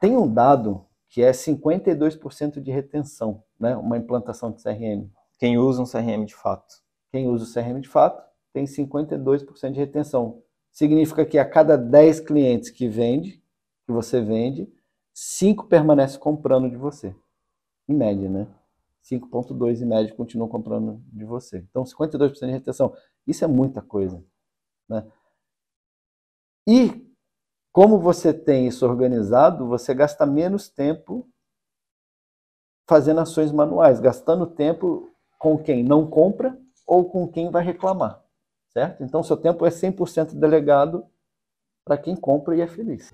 Tem um dado que é 52% de retenção, né? Uma implantação de CRM. Quem usa um CRM de fato. Quem usa o CRM de fato tem 52% de retenção. Significa que a cada 10 clientes que vende, que você vende, 5 permanece comprando de você. Em média, né? 5.2 em média continuam comprando de você. Então, 52% de retenção. Isso é muita coisa, né? E como você tem isso organizado, você gasta menos tempo fazendo ações manuais, gastando tempo com quem não compra ou com quem vai reclamar, certo? Então, seu tempo é 100% delegado para quem compra e é feliz.